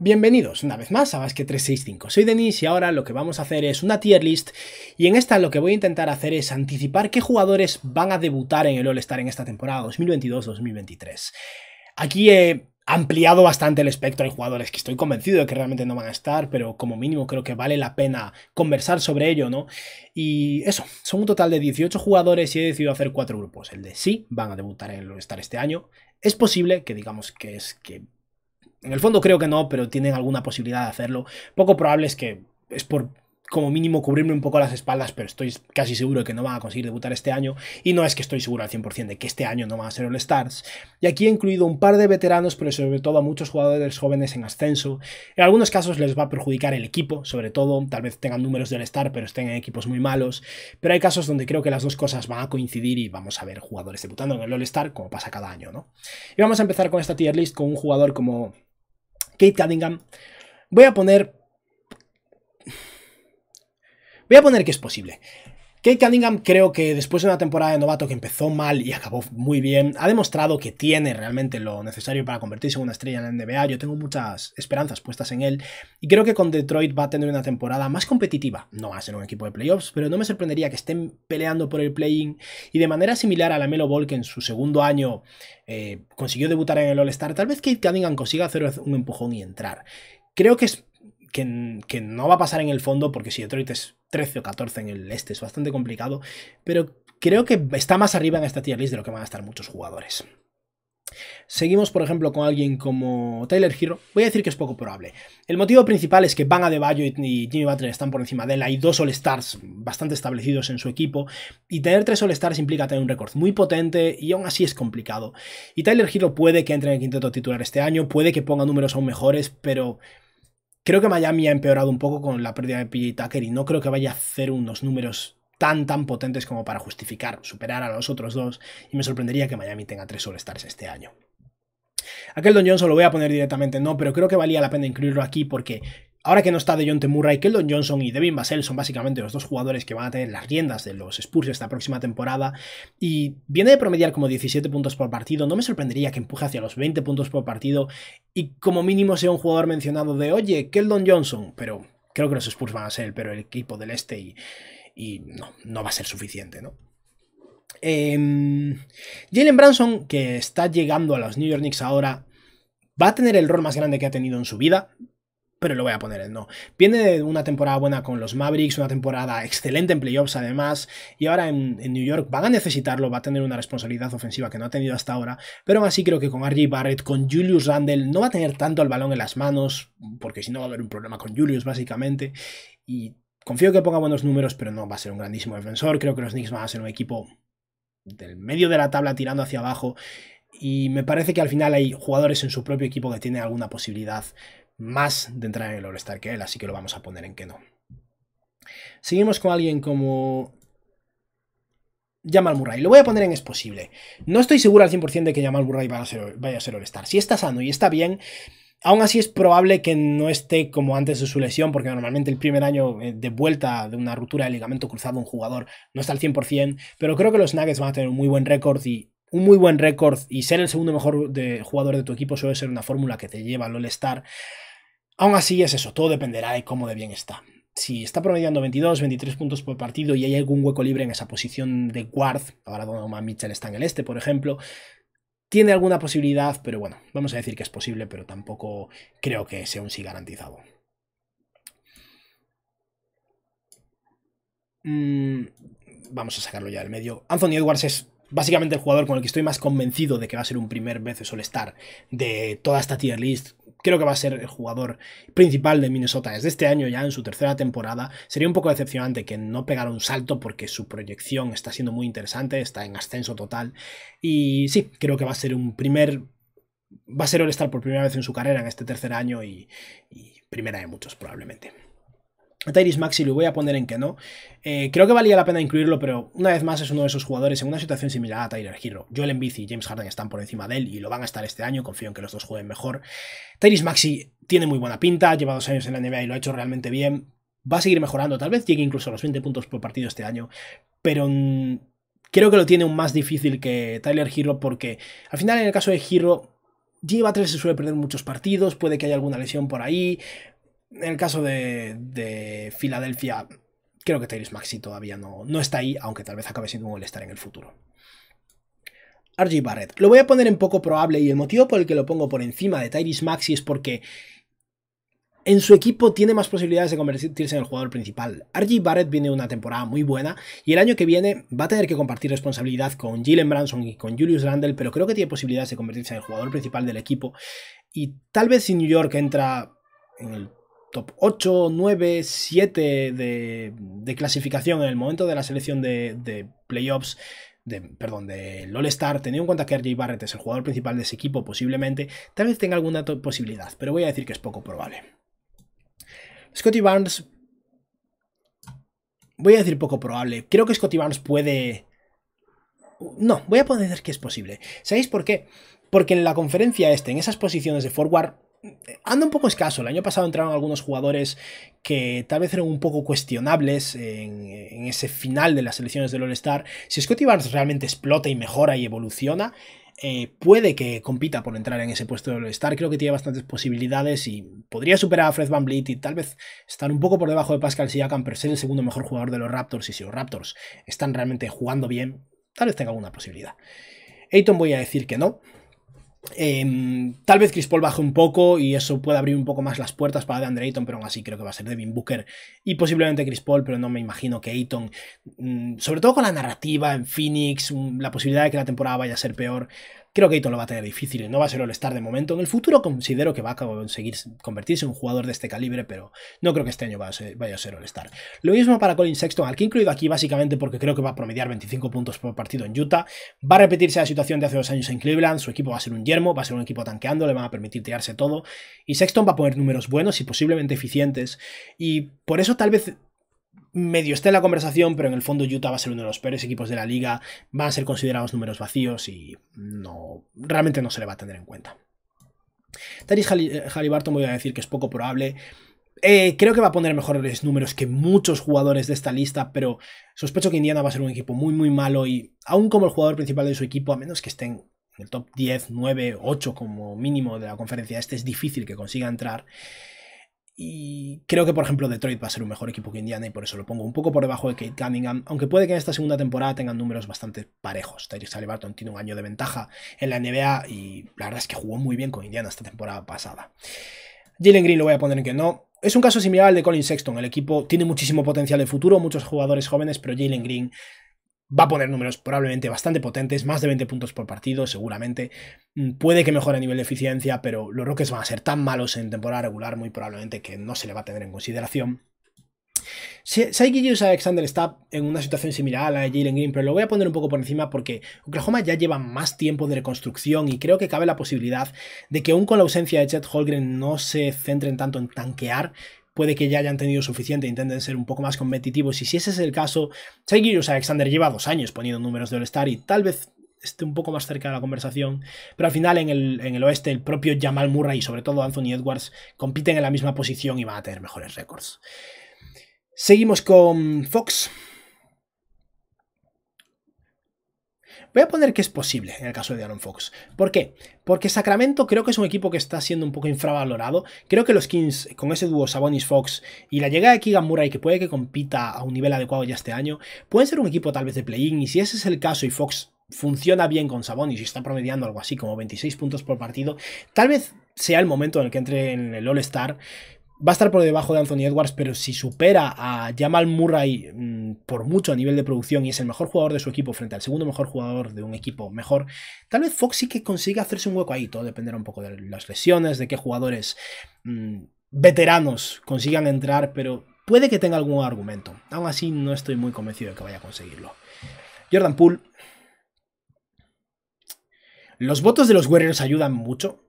Bienvenidos una vez más a Basque 365. Soy Denis y ahora lo que vamos a hacer es una tier list y en esta lo que voy a intentar hacer es anticipar qué jugadores van a debutar en el All-Star en esta temporada 2022-2023. Aquí he ampliado bastante el espectro de jugadores que estoy convencido de que realmente no van a estar, pero como mínimo creo que vale la pena conversar sobre ello, ¿no? Y eso, son un total de 18 jugadores y he decidido hacer cuatro grupos. El de sí, van a debutar en el All-Star este año. Es posible que digamos que es que en el fondo creo que no, pero tienen alguna posibilidad de hacerlo. Poco probable es que es por como mínimo cubrirme un poco las espaldas, pero estoy casi seguro de que no van a conseguir debutar este año, y no es que estoy seguro al 100% de que este año no van a ser All Stars. Y aquí he incluido un par de veteranos, pero sobre todo a muchos jugadores jóvenes en ascenso. En algunos casos les va a perjudicar el equipo, sobre todo, tal vez tengan números de All Star, pero estén en equipos muy malos, pero hay casos donde creo que las dos cosas van a coincidir y vamos a ver jugadores debutando en el All Star, como pasa cada año, ¿no? Y vamos a empezar con esta tier list con un jugador como Kate Cunningham. Voy a poner... Voy a poner que es posible. Kate Cunningham creo que después de una temporada de novato que empezó mal y acabó muy bien, ha demostrado que tiene realmente lo necesario para convertirse en una estrella en la NBA. Yo tengo muchas esperanzas puestas en él y creo que con Detroit va a tener una temporada más competitiva. No va a ser un equipo de playoffs, pero no me sorprendería que estén peleando por el playing. y de manera similar a la Melo Ball que en su segundo año eh, consiguió debutar en el All-Star, tal vez Kate Cunningham consiga hacer un empujón y entrar. Creo que es que, no va a pasar en el fondo, porque si Detroit es 13 o 14 en el este es bastante complicado, pero creo que está más arriba en esta tier list de lo que van a estar muchos jugadores. Seguimos, por ejemplo, con alguien como Tyler Hero. Voy a decir que es poco probable. El motivo principal es que Van Adebayo y Jimmy Butler están por encima de él. Hay dos All-Stars bastante establecidos en su equipo. Y tener tres All-Stars implica tener un récord muy potente y aún así es complicado. Y Tyler Hero puede que entre en el quinto titular este año, puede que ponga números aún mejores, pero Creo que Miami ha empeorado un poco con la pérdida de PJ Tucker y no creo que vaya a hacer unos números tan tan potentes como para justificar superar a los otros dos y me sorprendería que Miami tenga tres All-Stars este año. Aquel Don Johnson lo voy a poner directamente no, pero creo que valía la pena incluirlo aquí porque Ahora que no está de John y Keldon Johnson y Devin Vassell son básicamente los dos jugadores que van a tener las riendas de los Spurs esta próxima temporada y viene de promediar como 17 puntos por partido, no me sorprendería que empuje hacia los 20 puntos por partido y como mínimo sea un jugador mencionado de, oye, Keldon Johnson, pero creo que los Spurs van a ser pero el equipo del este y, y no, no va a ser suficiente, ¿no? Em, Jalen Branson, que está llegando a los New York Knicks ahora, va a tener el rol más grande que ha tenido en su vida pero lo voy a poner en no. Viene de una temporada buena con los Mavericks, una temporada excelente en playoffs además, y ahora en, New York van a necesitarlo, va a tener una responsabilidad ofensiva que no ha tenido hasta ahora, pero aún así creo que con RJ Barrett, con Julius Randle, no va a tener tanto el balón en las manos, porque si no va a haber un problema con Julius básicamente, y confío que ponga buenos números, pero no va a ser un grandísimo defensor, creo que los Knicks van a ser un equipo del medio de la tabla tirando hacia abajo, y me parece que al final hay jugadores en su propio equipo que tienen alguna posibilidad, más de entrar en el All-Star que él, así que lo vamos a poner en que no. Seguimos con alguien como Jamal Murray. Lo voy a poner en es posible. No estoy seguro al 100% de que Jamal Murray vaya a ser, vaya a ser All-Star. Si está sano y está bien, Aún así es probable que no esté como antes de su lesión, porque normalmente el primer año eh, de vuelta de una ruptura de ligamento cruzado un jugador no está al 100%, pero creo que los Nuggets van a tener un muy buen récord y un muy buen récord y ser el segundo mejor de, jugador de tu equipo suele ser una fórmula que te lleva al All-Star. Aún así es eso, todo dependerá de cómo de bien está. Si está promediando 22, 23 puntos por partido y hay algún hueco libre en esa posición de guard, ahora Omar Mitchell está en el este, por ejemplo, tiene alguna posibilidad, pero bueno, vamos a decir que es posible, pero tampoco creo que sea un sí garantizado. Mm, vamos a sacarlo ya del medio. Anthony Edwards es básicamente el jugador con el que estoy más convencido de que va a ser un primer vez Solestar estar de toda esta tier list, creo que va a ser el jugador principal de Minnesota desde este año ya en su tercera temporada. Sería un poco decepcionante que no pegara un salto porque su proyección está siendo muy interesante, está en ascenso total. Y sí, creo que va a ser un primer... Va a ser el star por primera vez en su carrera en este tercer año y primera de muchos probablemente. A Tyrese Maxi lo voy a poner en que no. Eh, creo que valía la pena incluirlo, pero una vez más es uno de esos jugadores en una situación similar a Tyler Hero. Joel Embiid y James Harden están por encima de él y lo van a estar este año. Confío en que los dos jueguen mejor. Tyrese Maxi tiene muy buena pinta, lleva dos años en la NBA y lo ha hecho realmente bien. Va a seguir mejorando, tal vez llegue incluso a los 20 puntos por partido este año, pero creo que lo tiene un más difícil que Tyler Hero porque al final en el caso de Hero lleva 3 se suele perder muchos partidos, puede que haya alguna lesión por ahí, en el caso de, Filadelfia, creo que Tyrese Maxi todavía no, no está ahí, aunque tal vez acabe siendo un molestar en el futuro. RG Barrett. Lo voy a poner en poco probable y el motivo por el que lo pongo por encima de Tyrese Maxi es porque en su equipo tiene más posibilidades de convertirse en el jugador principal. RG Barrett viene una temporada muy buena y el año que viene va a tener que compartir responsabilidad con Jalen Branson y con Julius Randle, pero creo que tiene posibilidades de convertirse en el jugador principal del equipo. Y tal vez si New York entra en el top 8, 9, 7 de, clasificación en el momento de la selección de, playoffs. De, perdón, de LOL Star, teniendo en cuenta que RJ Barrett es el jugador principal de ese equipo, posiblemente, tal vez tenga alguna posibilidad, pero voy a decir que es poco probable. Scotty Barnes, voy a decir poco probable, creo que Scotty Barnes puede... No, voy a poder decir que es posible. ¿Sabéis por qué? Porque en la conferencia este, en esas posiciones de forward, anda un poco escaso. El año pasado entraron algunos jugadores que tal vez eran un poco cuestionables en, ese final de las selecciones del All-Star. Si Scotty Barnes realmente explota y mejora y evoluciona, eh, puede que compita por entrar en ese puesto de All-Star. Creo que tiene bastantes posibilidades y podría superar a Fred Van y tal vez estar un poco por debajo de Pascal Siakam, pero ser el segundo mejor jugador de los Raptors. Y si los Raptors están realmente jugando bien, tal vez tenga alguna posibilidad. Ayton voy a decir que no. Em, tal vez Chris Paul baje un poco y eso puede abrir un poco más las puertas para DeAndre Ayton, pero aún así creo que va a ser Devin Booker y posiblemente Chris Paul, pero no me imagino que Ayton, mm, sobre todo con la narrativa en Phoenix, mm, la posibilidad de que la temporada vaya a ser peor, Creo que Ayton lo va a tener difícil, no va a ser el star de momento. En el futuro considero que va a conseguir convertirse en un jugador de este calibre, pero no creo que este año vaya a ser, el a Lo mismo para Colin Sexton, al que he incluido aquí básicamente porque creo que va a promediar 25 puntos por partido en Utah. Va a repetirse la situación de hace dos años en Cleveland, su equipo va a ser un yermo, va a ser un equipo tanqueando, le van a permitir tirarse todo. Y Sexton va a poner números buenos y posiblemente eficientes. Y por eso tal vez medio esté en la conversación, pero en el fondo Utah va a ser uno de los peores equipos de la liga, van a ser considerados números vacíos y no, realmente no se le va a tener en cuenta. Taris Halliburton eh, voy a decir que es poco probable. Eh, creo que va a poner mejores números que muchos jugadores de esta lista, pero sospecho que Indiana va a ser un equipo muy, muy malo y aún como el jugador principal de su equipo, a menos que estén en el top 10, 9, 8 como mínimo de la conferencia, este es difícil que consiga entrar. Y creo que, por ejemplo, Detroit va a ser un mejor equipo que Indiana y por eso lo pongo un poco por debajo de Kate Cunningham, aunque puede que en esta segunda temporada tengan números bastante parejos. Tyrese Barton tiene un año de ventaja en la NBA y la verdad es que jugó muy bien con Indiana esta temporada pasada. Jalen Green lo voy a poner en que no. Es un caso similar al de Colin Sexton. El equipo tiene muchísimo potencial de futuro, muchos jugadores jóvenes, pero Jalen Green va a poner números probablemente bastante potentes, más de 20 puntos por partido seguramente. Mm, puede que mejore a nivel de eficiencia, pero los roques van a ser tan malos en temporada regular muy probablemente que no se le va a tener en consideración. Sai Alexander está en una situación similar a la de Jalen Green, pero lo voy a poner un poco por encima porque Oklahoma ya lleva más tiempo de reconstrucción y creo que cabe la posibilidad de que aún con la ausencia de Chet Holgren no se centren tanto en tanquear puede que ya hayan tenido suficiente, e intenten ser un poco más competitivos. Y si ese es el caso, Seguirus Alexander lleva dos años poniendo números de All-Star y tal vez esté un poco más cerca de la conversación, pero al final en el, en el oeste el propio Jamal Murray y sobre todo Anthony Edwards compiten en la misma posición y van a tener mejores récords. Seguimos con Fox, Voy a poner que es posible en el caso de Aaron Fox. ¿Por qué? Porque Sacramento creo que es un equipo que está siendo un poco infravalorado. Creo que los Kings, con ese dúo Sabonis Fox y la llegada de Keegan y que puede que compita a un nivel adecuado ya este año, pueden ser un equipo tal vez de play-in. Y si ese es el caso y Fox funciona bien con Sabonis y está promediando algo así como 26 puntos por partido, tal vez sea el momento en el que entre en el All-Star va a estar por debajo de Anthony Edwards, pero si supera a Jamal Murray mm, por mucho a nivel de producción y es el mejor jugador de su equipo frente al segundo mejor jugador de un equipo mejor, tal vez Fox que consiga hacerse un hueco ahí. Todo dependerá un poco de las lesiones, de qué jugadores mm, veteranos consigan entrar, pero puede que tenga algún argumento. Aún así, no estoy muy convencido de que vaya a conseguirlo. Jordan Poole. Los votos de los Warriors ayudan mucho,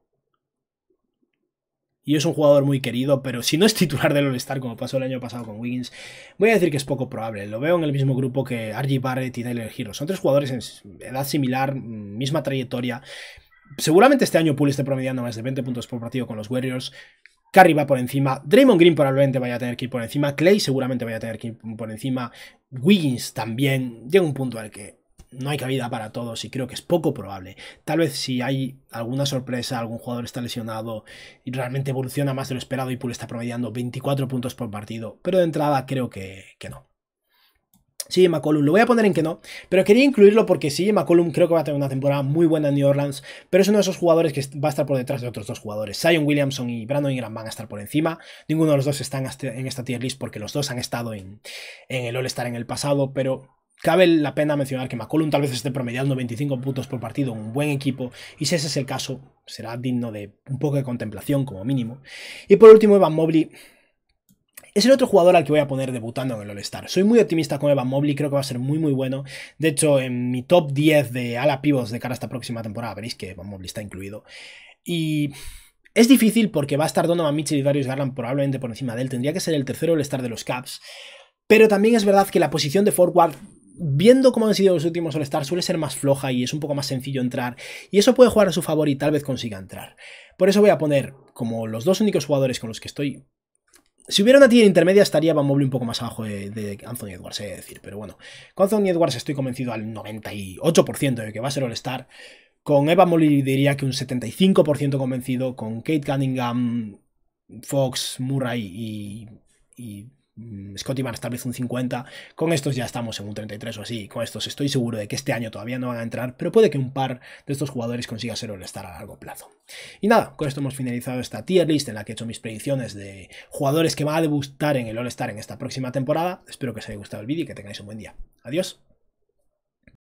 y es un jugador muy querido, pero si no es titular del All-Star como pasó el año pasado con Wiggins, voy a decir que es poco probable. Lo veo en el mismo grupo que Argy Barrett y Tyler Hero. Son tres jugadores en edad similar, misma trayectoria. Seguramente este año Poole esté promediando más de 20 puntos por partido con los Warriors. Curry va por encima, Draymond Green probablemente vaya a tener que ir por encima, Clay seguramente vaya a tener que ir por encima, Wiggins también. Llega un punto al que no hay cabida para todos y creo que es poco probable. Tal vez si hay alguna sorpresa, algún jugador está lesionado y realmente evoluciona más de lo esperado y Pool está promediando 24 puntos por partido, pero de entrada creo que, no. Sí, McCollum, lo voy a poner en que no, pero quería incluirlo porque sí, McCollum creo que va a tener una temporada muy buena en New Orleans, pero es uno de esos jugadores que va a estar por detrás de otros dos jugadores. Zion Williamson y Brandon Ingram van a estar por encima. Ninguno de los dos están en esta tier list porque los dos han estado en, en el All-Star en el pasado, pero Cabe la pena mencionar que McCollum tal vez esté promediando 25 puntos por partido en un buen equipo, y si ese es el caso, será digno de un poco de contemplación como mínimo. Y por último, Evan Mobley. Es el otro jugador al que voy a poner debutando en el All-Star. Soy muy optimista con Evan Mobley, creo que va a ser muy muy bueno. De hecho, en mi top 10 de ala pivots de cara a esta próxima temporada, veréis que Evan Mobley está incluido. Y es difícil porque va a estar Donovan Mitchell y Darius Garland probablemente por encima de él. Tendría que ser el tercero All-Star de los Caps. Pero también es verdad que la posición de forward viendo cómo han sido los últimos All-Star, suele ser más floja y es un poco más sencillo entrar. Y eso puede jugar a su favor y tal vez consiga entrar. Por eso voy a poner como los dos únicos jugadores con los que estoy. Si hubiera una tira intermedia estaría Van Mobley un poco más abajo de, Anthony Edwards, he decir. Pero bueno, con Anthony Edwards estoy convencido al 98% de que va a ser All-Star. Con Eva Mobley diría que un 75% convencido. Con Kate Cunningham, Fox, Murray y Mm, Scotty Barnes tal vez un 50. Con estos ya estamos en un 33 o así. Con estos estoy seguro de que este año todavía no van a entrar, pero puede que un par de estos jugadores consiga ser all star a largo plazo. Y nada, con esto hemos finalizado esta tier list en la que he hecho mis predicciones de jugadores que van a debutar en el All-Star en esta próxima temporada. Espero que os haya gustado el vídeo y que tengáis un buen día. Adiós.